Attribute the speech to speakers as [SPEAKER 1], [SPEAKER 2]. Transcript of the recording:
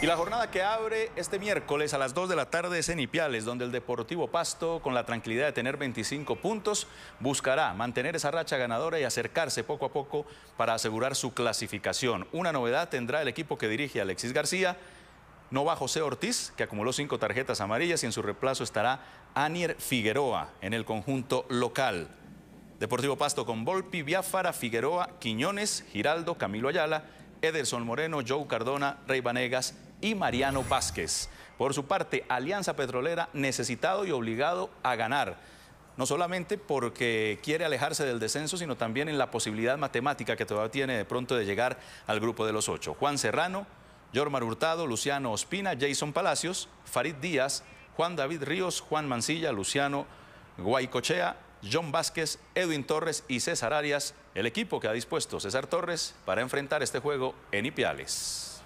[SPEAKER 1] Y la jornada que abre este miércoles a las 2 de la tarde es en Ipiales, donde el Deportivo Pasto, con la tranquilidad de tener 25 puntos, buscará mantener esa racha ganadora y acercarse poco a poco para asegurar su clasificación. Una novedad tendrá el equipo que dirige Alexis García. No va José Ortiz, que acumuló cinco tarjetas amarillas, y en su reemplazo estará Anier Figueroa en el conjunto local. Deportivo Pasto con Volpi, Biafara, Figueroa, Quiñones, Giraldo, Camilo Ayala, Ederson Moreno, Joe Cardona, Rey Vanegas y Mariano Vázquez. Por su parte, Alianza Petrolera necesitado y obligado a ganar, no solamente porque quiere alejarse del descenso, sino también en la posibilidad matemática que todavía tiene de pronto de llegar al grupo de los ocho. Juan Serrano, Jormar Hurtado, Luciano Ospina, Jason Palacios, Farid Díaz, Juan David Ríos, Juan Mancilla, Luciano Guaycochea, John Vázquez, Edwin Torres y César Arias, el equipo que ha dispuesto César Torres para enfrentar este juego en Ipiales.